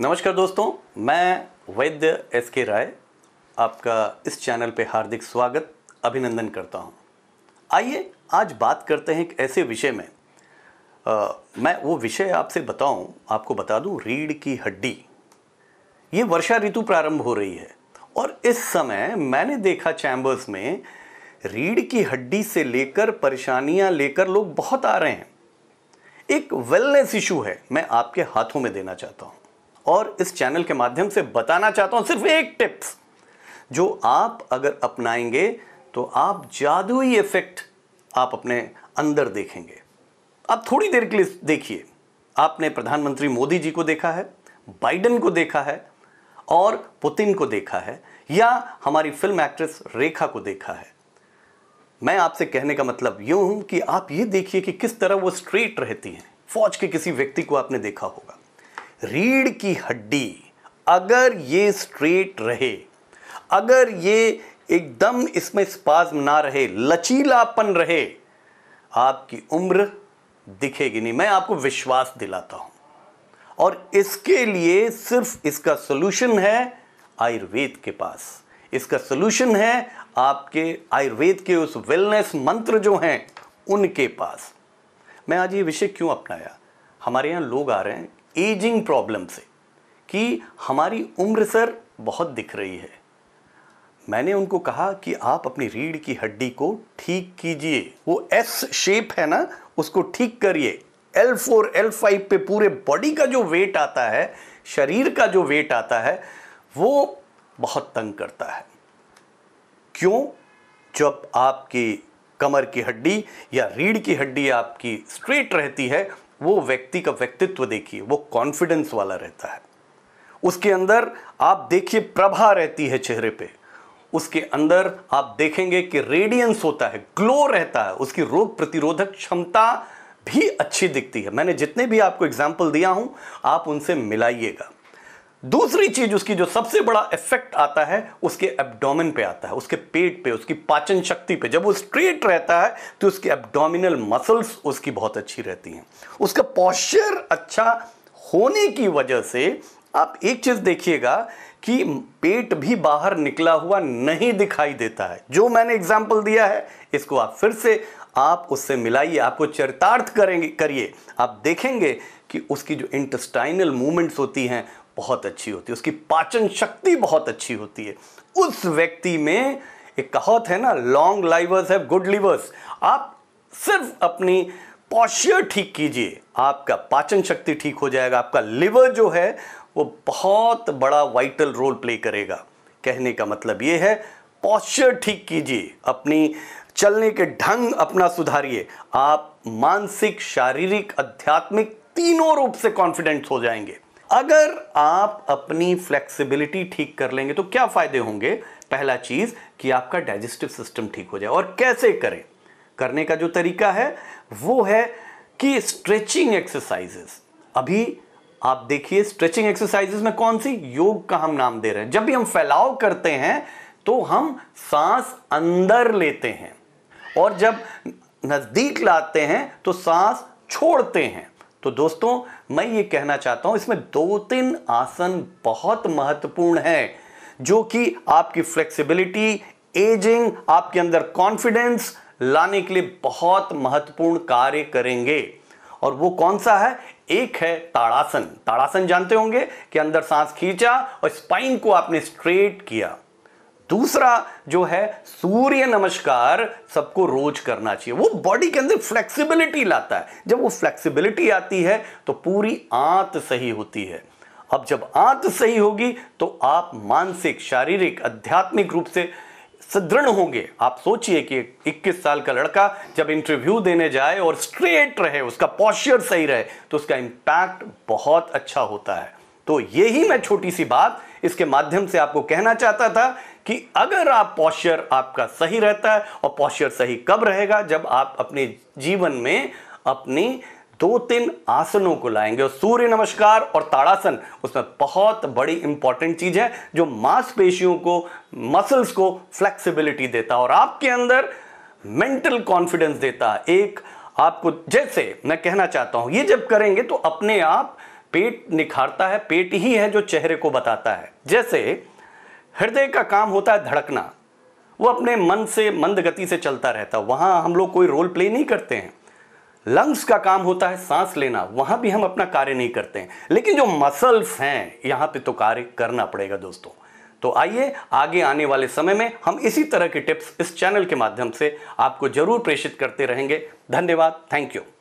नमस्कार दोस्तों मैं वैद्य एस के राय आपका इस चैनल पे हार्दिक स्वागत अभिनंदन करता हूँ आइए आज बात करते हैं एक ऐसे विषय में आ, मैं वो विषय आपसे बताऊँ आपको बता दूँ रीढ़ की हड्डी ये वर्षा ऋतु प्रारंभ हो रही है और इस समय मैंने देखा चैम्बर्स में रीढ़ की हड्डी से लेकर परेशानियाँ लेकर लोग बहुत आ रहे हैं एक वेलनेस इशू है मैं आपके हाथों में देना चाहता हूँ और इस चैनल के माध्यम से बताना चाहता हूं सिर्फ एक टिप्स जो आप अगर अपनाएंगे तो आप जादुई इफेक्ट आप अपने अंदर देखेंगे आप थोड़ी देर के लिए देखिए आपने प्रधानमंत्री मोदी जी को देखा है बाइडन को देखा है और पुतिन को देखा है या हमारी फिल्म एक्ट्रेस रेखा को देखा है मैं आपसे कहने का मतलब यूं हूं कि आप ये देखिए कि किस तरह वो स्ट्रेट रहती हैं फौज के किसी व्यक्ति को आपने देखा होगा रीढ़ की हड्डी अगर ये स्ट्रेट रहे अगर ये एकदम इसमें स्पाज्म ना रहे लचीलापन रहे आपकी उम्र दिखेगी नहीं मैं आपको विश्वास दिलाता हूं और इसके लिए सिर्फ इसका सोल्यूशन है आयुर्वेद के पास इसका सोल्यूशन है आपके आयुर्वेद के उस वेलनेस मंत्र जो हैं उनके पास मैं आज ये विषय क्यों अपनाया हमारे यहाँ लोग आ रहे हैं एजिंग प्रॉब्लम से कि हमारी उम्र सर बहुत दिख रही है मैंने उनको कहा कि आप अपनी रीढ़ की हड्डी को ठीक कीजिए वो एस शेप है ना उसको ठीक करिए एल फोर एल फाइव पे पूरे बॉडी का जो वेट आता है शरीर का जो वेट आता है वो बहुत तंग करता है क्यों जब आपकी कमर की हड्डी या रीढ़ की हड्डी आपकी स्ट्रेट रहती है वो व्यक्ति का व्यक्तित्व देखिए वो कॉन्फिडेंस वाला रहता है उसके अंदर आप देखिए प्रभा रहती है चेहरे पे उसके अंदर आप देखेंगे कि रेडियंस होता है ग्लो रहता है उसकी रोग प्रतिरोधक क्षमता भी अच्छी दिखती है मैंने जितने भी आपको एग्जाम्पल दिया हूं आप उनसे मिलाइएगा दूसरी चीज उसकी जो सबसे बड़ा इफेक्ट आता है उसके एबडोमिन पे आता है उसके पेट पे उसकी पाचन शक्ति पे जब वो स्ट्रेट रहता है तो उसके एब्डोमिनल मसल्स उसकी बहुत अच्छी रहती हैं उसका पॉस्चर अच्छा होने की वजह से आप एक चीज़ देखिएगा कि पेट भी बाहर निकला हुआ नहीं दिखाई देता है जो मैंने एग्जाम्पल दिया है इसको आप फिर से आप उससे मिलाइए आपको चरितार्थ करेंगे करिए आप देखेंगे कि उसकी जो इंटेस्टाइनल मूवमेंट्स होती हैं बहुत अच्छी होती है उसकी पाचन शक्ति बहुत अच्छी होती है उस व्यक्ति में एक कहावत है ना लॉन्ग लाइवर्स है गुड लिवर्स आप सिर्फ अपनी पॉस्चर ठीक कीजिए आपका पाचन शक्ति ठीक हो जाएगा आपका लिवर जो है वो बहुत बड़ा वाइटल रोल प्ले करेगा कहने का मतलब ये है पॉस्चर ठीक कीजिए अपनी चलने के ढंग अपना सुधारिए आप मानसिक शारीरिक आध्यात्मिक तीनों रूप से कॉन्फिडेंट हो जाएंगे अगर आप अपनी फ्लेक्सिबिलिटी ठीक कर लेंगे तो क्या फायदे होंगे पहला चीज कि आपका डाइजेस्टिव सिस्टम ठीक हो जाए और कैसे करें करने का जो तरीका है वो है कि स्ट्रेचिंग एक्सरसाइजेस अभी आप देखिए स्ट्रेचिंग एक्सरसाइजेस में कौन सी योग का हम नाम दे रहे हैं जब भी हम फैलाव करते हैं तो हम सांस अंदर लेते हैं और जब नजदीक लाते हैं तो सांस छोड़ते हैं तो दोस्तों मैं ये कहना चाहता हूं इसमें दो तीन आसन बहुत महत्वपूर्ण हैं जो कि आपकी फ्लेक्सिबिलिटी एजिंग आपके अंदर कॉन्फिडेंस लाने के लिए बहुत महत्वपूर्ण कार्य करेंगे और वो कौन सा है एक है ताड़ासन ताड़ासन जानते होंगे कि अंदर सांस खींचा और स्पाइन को आपने स्ट्रेट किया दूसरा जो है सूर्य नमस्कार सबको रोज करना चाहिए वो बॉडी के अंदर फ्लेक्सिबिलिटी लाता है जब वो फ्लेक्सिबिलिटी आती है तो पूरी आंत सही होती है अब जब आंत सही होगी तो आप मानसिक शारीरिक आध्यात्मिक रूप से सुदृढ़ होंगे आप सोचिए कि 21 साल का लड़का जब इंटरव्यू देने जाए और स्ट्रेट रहे उसका पॉस्चर सही रहे तो उसका इंपैक्ट बहुत अच्छा होता है तो यही मैं छोटी सी बात इसके माध्यम से आपको कहना चाहता था कि अगर आप पॉस्चर आपका सही रहता है और पॉस्चर सही कब रहेगा जब आप अपने जीवन में अपनी दो तीन आसनों को लाएंगे और सूर्य नमस्कार और ताड़ासन उसमें बहुत बड़ी इंपॉर्टेंट चीज है जो मांसपेशियों को मसल्स को फ्लेक्सिबिलिटी देता है और आपके अंदर मेंटल कॉन्फिडेंस देता है एक आपको जैसे मैं कहना चाहता हूं ये जब करेंगे तो अपने आप पेट निखारता है पेट ही है जो चेहरे को बताता है जैसे हृदय का काम होता है धड़कना वो अपने मन से मंद गति से चलता रहता है वहाँ हम लोग कोई रोल प्ले नहीं करते हैं लंग्स का काम होता है सांस लेना वहाँ भी हम अपना कार्य नहीं करते हैं लेकिन जो मसल्स हैं यहाँ पे तो कार्य करना पड़ेगा दोस्तों तो आइए आगे आने वाले समय में हम इसी तरह के टिप्स इस चैनल के माध्यम से आपको जरूर प्रेषित करते रहेंगे धन्यवाद थैंक यू